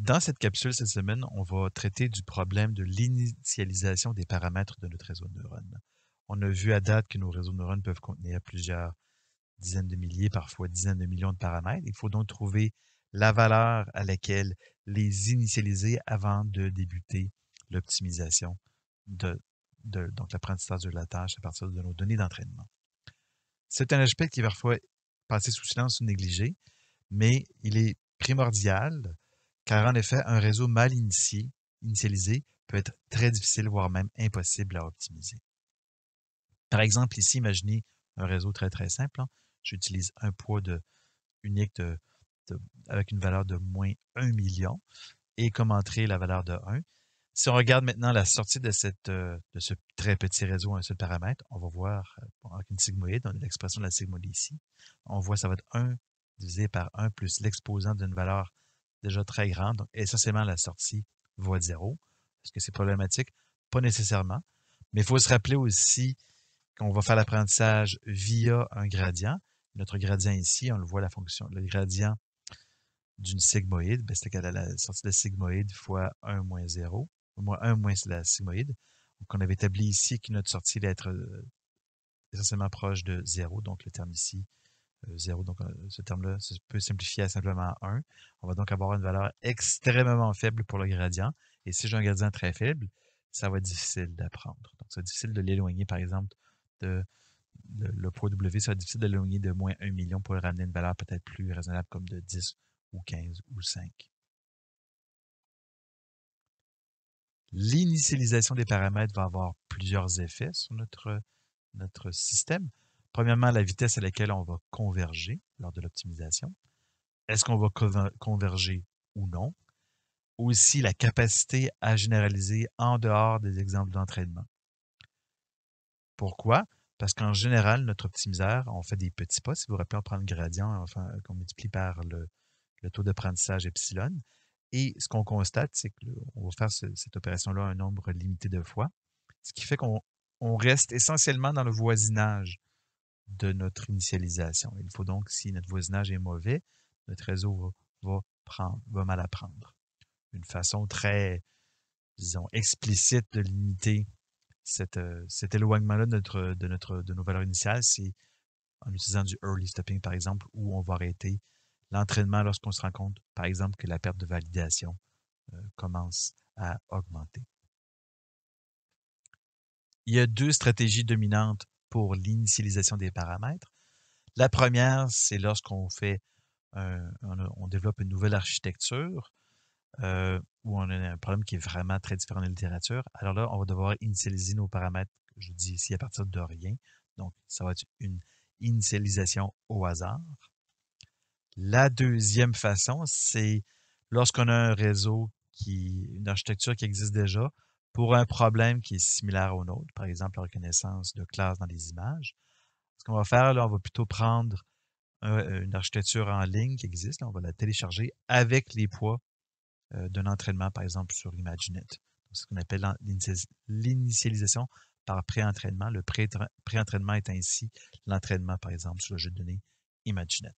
Dans cette capsule cette semaine, on va traiter du problème de l'initialisation des paramètres de notre réseau de neurones. On a vu à date que nos réseaux de neurones peuvent contenir plusieurs dizaines de milliers, parfois dizaines de millions de paramètres. Il faut donc trouver la valeur à laquelle les initialiser avant de débuter l'optimisation de, donc l'apprentissage de la tâche à partir de nos données d'entraînement. C'est un aspect qui est parfois passé sous silence ou négligé, mais il est primordial car en effet, un réseau mal initié, initialisé peut être très difficile, voire même impossible à optimiser. Par exemple, ici, imaginez un réseau très très simple. Hein. J'utilise un poids unique avec une valeur de moins 1 million et comme entrée la valeur de 1. Si on regarde maintenant la sortie euh, de, ce très petit réseau à un seul paramètre, on va voir euh, avec une sigmoïde, on a l'expression de la sigmoïde ici. On voit ça va être 1 divisé par 1 plus l'exposant d'une valeur déjà très grand, donc essentiellement la sortie voit zéro. Est-ce que c'est problématique? Pas nécessairement. Mais il faut se rappeler aussi qu'on va faire l'apprentissage via un gradient. Notre gradient ici, on le voit, la fonction, le gradient d'une sigmoïde, c'est égal à la sortie de la sigmoïde fois 1 moins 0, moins 1 moins la sigmoïde. Donc, on avait établi ici que notre sortie va être euh, essentiellement proche de zéro, donc le terme ici 0. Euh, donc, euh, ce terme-là se peut simplifier à simplement 1. On va donc avoir une valeur extrêmement faible pour le gradient. Et si j'ai un gradient très faible, ça va être difficile d'apprendre. Donc, c'est difficile de l'éloigner, par exemple, de, le poids W, ça difficile de l'éloigner de moins 1 million pour ramener une valeur peut-être plus raisonnable comme de 10 ou 15 ou 5. L'initialisation des paramètres va avoir plusieurs effets sur notre, notre système. Premièrement, la vitesse à laquelle on va converger lors de l'optimisation. Est-ce qu'on va converger ou non? Aussi, la capacité à généraliser en dehors des exemples d'entraînement. Pourquoi? Parce qu'en général, notre optimiseur, on fait des petits pas. Si vous vous rappelez, on prend le gradient enfin, qu'on multiplie par le, taux d'apprentissage epsilon. Et ce qu'on constate, c'est qu'on va faire cette opération-là un nombre limité de fois, ce qui fait qu'on reste essentiellement dans le voisinage de notre initialisation. Il faut donc, si notre voisinage est mauvais, notre réseau va, prendre, mal apprendre. Une façon très, disons, explicite de limiter euh, cet éloignement-là de, notre, de, nos valeurs initiales, c'est en utilisant du early stopping, par exemple, où on va arrêter l'entraînement lorsqu'on se rend compte, par exemple, que la perte de validation euh, commence à augmenter. Il y a deux stratégies dominantes pour l'initialisation des paramètres. La première, c'est lorsqu'on fait on, développe une nouvelle architecture euh, où on a un problème qui est vraiment très différent de la littérature. Alors là, on va devoir initialiser nos paramètres, je dis ici, à partir de rien. Donc, ça va être une initialisation au hasard. La deuxième façon, c'est lorsqu'on a un réseau qui, une architecture qui existe déjà, pour un problème qui est similaire au nôtre, par exemple la reconnaissance de classe dans les images. Ce qu'on va faire, là, on va plutôt prendre euh, une architecture en ligne qui existe, on va la télécharger avec les poids euh, d'un entraînement, par exemple, sur ImageNet. C'est ce qu'on appelle l'initialisation par pré-entraînement. Le pré-entraînement est ainsi l'entraînement, par exemple, sur le jeu de données ImageNet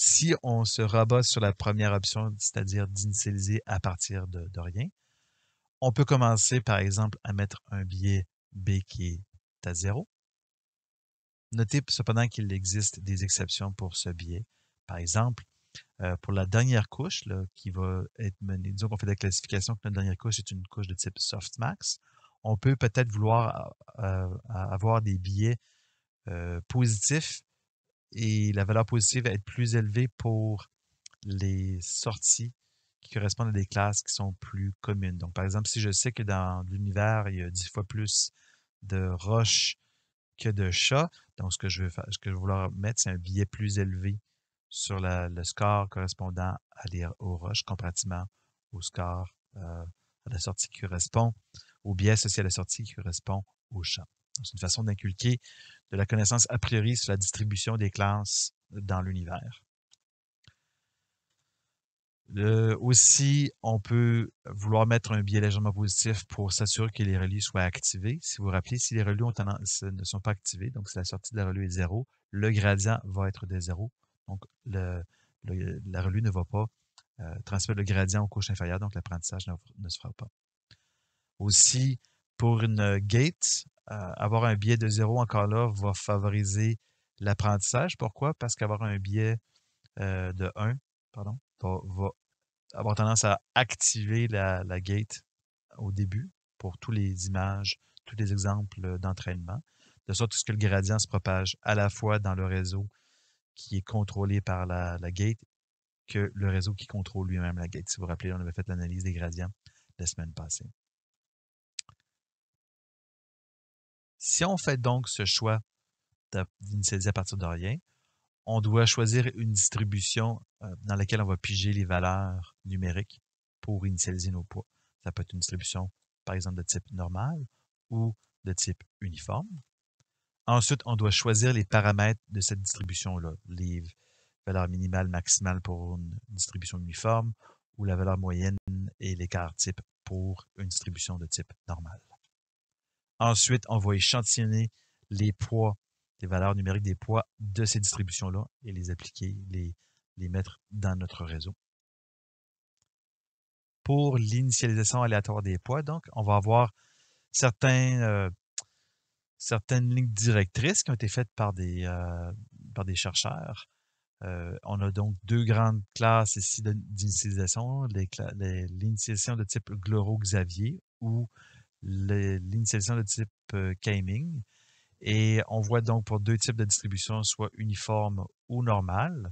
si on se rabat sur la première option, c'est-à-dire d'initialiser à partir de, rien, on peut commencer par exemple à mettre un biais B qui est à zéro. Notez cependant qu'il existe des exceptions pour ce biais. Par exemple, euh, pour la dernière couche qui va être menée, disons qu'on fait de la classification que notre dernière couche est une couche de type softmax, on peut peut-être vouloir euh, avoir des biais euh, positifs et la valeur positive va être plus élevée pour les sorties qui correspondent à des classes qui sont plus communes. Donc, par exemple, si je sais que dans l'univers, il y a dix fois plus de roches que de chats, donc ce que je veux faire, ce que je vais vouloir mettre, c'est un billet plus élevé sur le score correspondant à aux roches comparativement au score euh, à la sortie qui correspond, au biais associé à la sortie qui correspond au chat. C'est une façon d'inculquer de la connaissance a priori sur la distribution des classes dans l'univers. aussi, on peut vouloir mettre un biais légèrement positif pour s'assurer que les relus soient activés. Si vous vous rappelez, si les relus ne sont pas activés, donc si la sortie de la relue est zéro, le gradient va être de zéro. Donc, la relue ne va pas euh, transmettre le gradient aux couches inférieures, donc l'apprentissage ne, se fera pas. Aussi, pour une gate, avoir un biais de zéro encore là va favoriser l'apprentissage. Pourquoi? Parce qu'avoir un biais euh, de 1, pardon, va, avoir tendance à activer la, gate au début pour tous les images, tous les exemples d'entraînement, de sorte que le gradient se propage à la fois dans le réseau qui est contrôlé par la, la gate que le réseau qui contrôle lui-même la gate. Si vous vous rappelez, on avait fait l'analyse des gradients la semaine passée. Si on fait donc ce choix d'initialiser à partir de rien, on doit choisir une distribution euh, dans laquelle on va piger les valeurs numériques pour initialiser nos poids. Ça peut être une distribution, par exemple, de type normal ou de type uniforme. Ensuite, on doit choisir les paramètres de cette distribution-là, les valeurs minimales, maximales pour une distribution uniforme ou la valeur moyenne et l'écart type pour une distribution de type normal. Ensuite, on va échantillonner les poids, les valeurs numériques des poids de ces distributions-là et les appliquer, les, les mettre dans notre réseau. Pour l'initialisation aléatoire des poids, donc, on va avoir certains, euh, certaines lignes directrices qui ont été faites par des, euh, des chercheurs. Euh, on a donc deux grandes classes ici d'initialisation, l'initialisation de type Gloro-Xavier ou l'initialisation de type euh, gaming. Et on voit donc pour deux types de distribution, soit uniforme ou normale.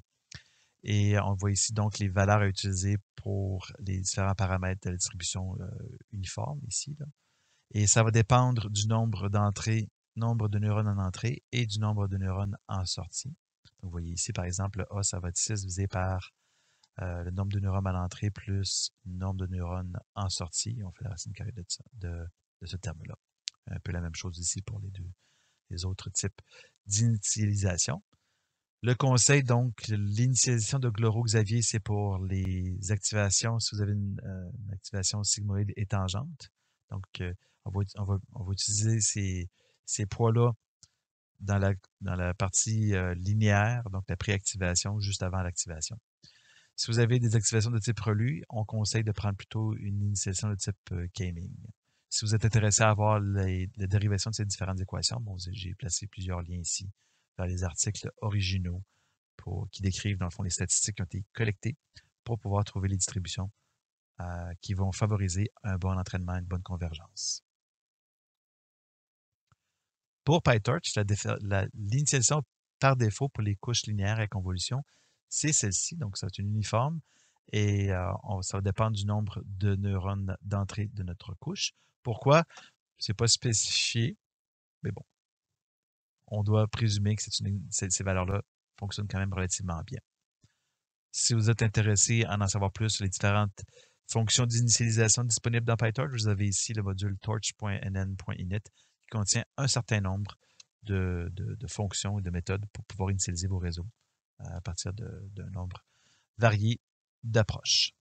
Et on voit ici donc les valeurs à utiliser pour les différents paramètres de la distribution euh, uniforme ici. Et ça va dépendre du nombre d'entrées, nombre de neurones en entrée et du nombre de neurones en sortie. vous voyez ici, par exemple, A, ça va être 6 divisé par euh, le nombre de neurones à l'entrée plus le nombre de neurones en sortie. On fait la racine carrée de, ce terme-là. Un peu la même chose ici pour les deux les autres types d'initialisation. Le conseil, donc, l'initialisation de Gloro-Xavier, c'est pour les activations, si vous avez une, euh, activation sigmoïde et tangente. Donc, euh, on, va, utiliser ces, ces poids-là dans la, dans la partie linéaire, donc la préactivation juste avant l'activation. Si vous avez des activations de type relu, on conseille de prendre plutôt une initialisation de type euh, gaming. Si vous êtes intéressé à voir les, dérivations de ces différentes équations, bon, j'ai placé plusieurs liens ici dans les articles originaux qui décrivent dans le fond les statistiques qui ont été collectées pour pouvoir trouver les distributions euh, qui vont favoriser un bon entraînement, une bonne convergence. Pour PyTorch, l'initialisation par défaut pour les couches linéaires et convolution c'est celle-ci. Donc, c'est une uniforme et euh, ça va dépendre du nombre de neurones d'entrée de notre couche. Pourquoi? C'est pas spécifié, mais bon. On doit présumer que une, ces valeurs-là fonctionnent quand même relativement bien. Si vous êtes intéressé à en savoir plus sur les différentes fonctions d'initialisation disponibles dans PyTorch, vous avez ici le module torch.nn.init qui contient un certain nombre de fonctions et de méthodes pour pouvoir initialiser vos réseaux à partir d'un nombre varié d'approches.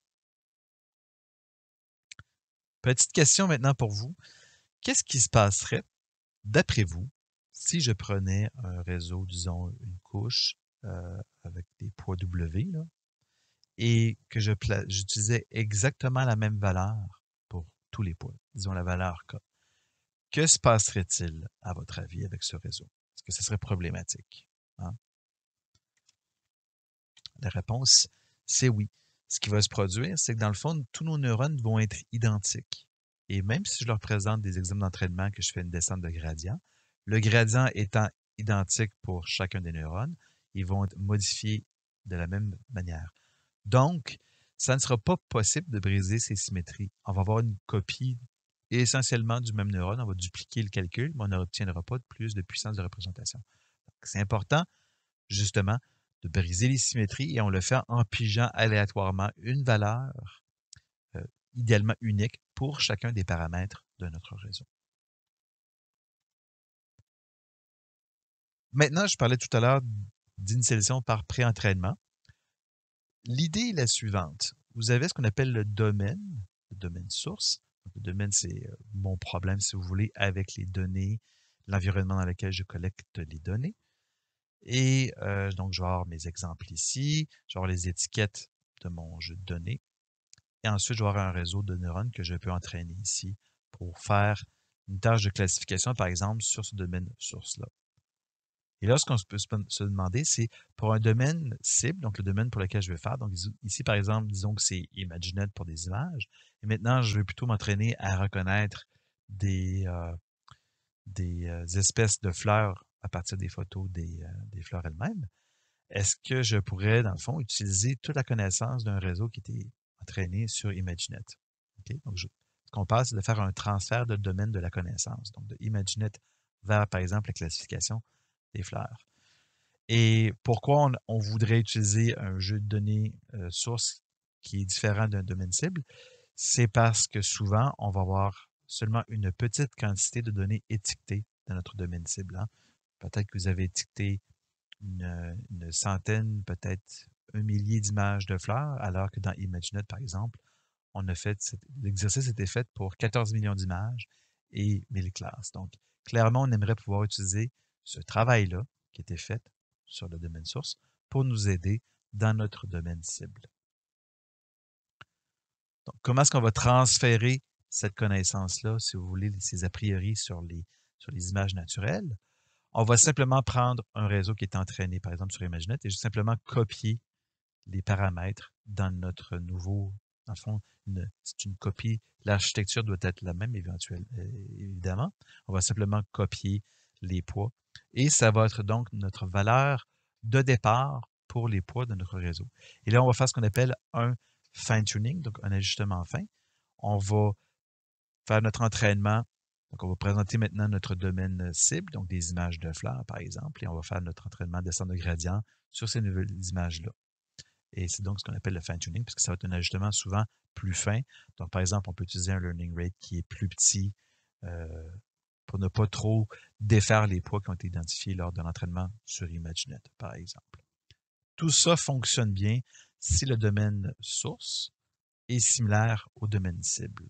Petite question maintenant pour vous. Qu'est-ce qui se passerait, d'après vous, si je prenais un réseau, disons une couche euh, avec des poids W, et que j'utilisais exactement la même valeur pour tous les poids, disons la valeur K, que se passerait-il, à votre avis, avec ce réseau? Est-ce que ce serait problématique? Hein? La réponse, c'est oui. Ce qui va se produire, c'est que dans le fond, tous nos neurones vont être identiques. Et même si je leur présente des exemples d'entraînement que je fais une descente de gradient, le gradient étant identique pour chacun des neurones, ils vont être modifiés de la même manière. Donc, ça ne sera pas possible de briser ces symétries. On va avoir une copie essentiellement du même neurone. On va dupliquer le calcul, mais on n'obtiendra pas de plus de puissance de représentation. C'est important, justement, de briser les symétries et on le fait en pigeant aléatoirement une valeur, euh, idéalement unique, pour chacun des paramètres de notre réseau. Maintenant, je parlais tout à l'heure d'une d'initialisation par pré-entraînement. L'idée est la suivante. Vous avez ce qu'on appelle le domaine, le domaine source. Le domaine, c'est euh, mon problème, si vous voulez, avec les données, l'environnement dans lequel je collecte les données. Et donc, je vais avoir mes exemples ici, je vais avoir les étiquettes de mon jeu de données. Et ensuite, je vais avoir un réseau de neurones que je peux entraîner ici pour faire une tâche de classification, par exemple, sur ce domaine source-là. Et là, ce qu'on peut se demander, c'est pour un domaine cible, donc le domaine pour lequel je vais faire. Donc ici, par exemple, disons que c'est ImageNet pour des images. Et maintenant, je vais plutôt m'entraîner à reconnaître des espèces de fleurs à partir des photos euh, des, fleurs elles-mêmes, est-ce que je pourrais, dans le fond, utiliser toute la connaissance d'un réseau qui était entraîné sur ImageNet? Donc, ce qu'on passe, c'est de faire un transfert de domaine de la connaissance, donc de ImageNet vers, par exemple, la classification des fleurs. Et pourquoi on, voudrait utiliser un jeu de données euh, source qui est différent d'un domaine cible? C'est parce que souvent, on va avoir seulement une petite quantité de données étiquetées dans notre domaine cible. Hein. Peut-être que vous avez étiqueté euh, une, centaine, peut-être un millier d'images de fleurs, alors que dans ImageNet, par exemple, on fait l'exercice était fait pour 14 millions d'images et 1000 classes. Donc, clairement, on aimerait pouvoir utiliser ce travail-là qui était fait sur le domaine source pour nous aider dans notre domaine cible. Donc, comment est-ce qu'on va transférer cette connaissance-là, si vous voulez, ces a priori sur les, sur les images naturelles? On va simplement prendre un réseau qui est entraîné, par exemple, sur ImageNet, et juste simplement copier les paramètres dans notre nouveau. Dans le fond, c'est une copie. L'architecture doit être la même, éventuellement, euh, évidemment. On va simplement copier les poids. Et ça va être donc notre valeur de départ pour les poids de notre réseau. Et là, on va faire ce qu'on appelle un fine-tuning, donc un ajustement fin. On va faire notre entraînement donc, on va présenter maintenant notre domaine cible, donc des images de fleurs, par exemple, et on va faire notre entraînement descente de gradient sur ces nouvelles images-là. Et c'est donc ce qu'on appelle le fine-tuning, puisque ça va être un ajustement souvent plus fin. Donc, par exemple, on peut utiliser un learning rate qui est plus petit euh, pour ne pas trop défaire les poids qui ont été identifiés lors de l'entraînement sur ImageNet, par exemple. Tout ça fonctionne bien si le domaine source est similaire au domaine cible.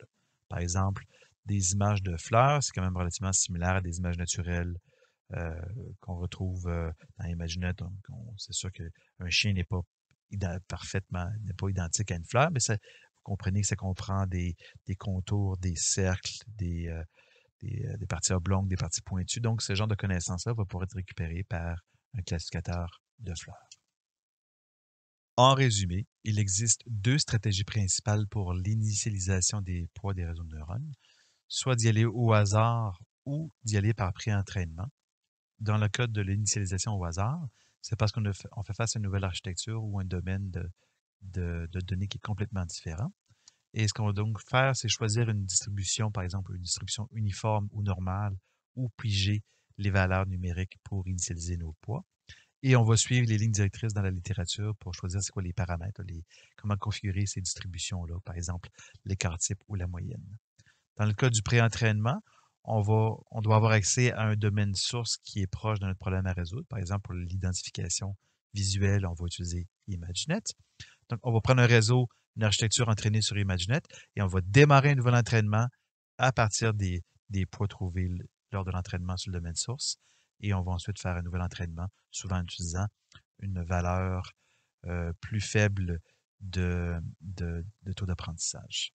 Par exemple, des images de fleurs. C'est quand même relativement similaire à des images naturelles euh, qu'on retrouve euh, dans Imaginet. Donc, c'est sûr qu'un chien n'est pas parfaitement, n'est pas identique à une fleur, mais vous comprenez que ça comprend des, contours, des cercles, des, euh, des, parties oblongues, des parties pointues. Donc, ce genre de connaissances-là va pouvoir être récupéré par un classificateur de fleurs. En résumé, il existe deux stratégies principales pour l'initialisation des poids des réseaux de neurones soit d'y aller au hasard ou d'y aller par pré-entraînement. Dans le cas de l'initialisation au hasard, c'est parce qu'on fait face à une nouvelle architecture ou un domaine de, données qui est complètement différent. Et ce qu'on va donc faire, c'est choisir une distribution, par exemple une distribution uniforme ou normale, ou piger les valeurs numériques pour initialiser nos poids. Et on va suivre les lignes directrices dans la littérature pour choisir c'est quoi les paramètres, les, comment configurer ces distributions-là, par exemple l'écart type ou la moyenne. Dans le cas du pré-entraînement, on, va, on doit avoir accès à un domaine source qui est proche de notre problème à résoudre. Par exemple, pour l'identification visuelle, on va utiliser ImageNet. Donc, on va prendre un réseau, une architecture entraînée sur ImageNet et on va démarrer un nouvel entraînement à partir des, poids trouvés lors de l'entraînement sur le domaine source. Et on va ensuite faire un nouvel entraînement, souvent en utilisant une valeur euh, plus faible de, de taux d'apprentissage.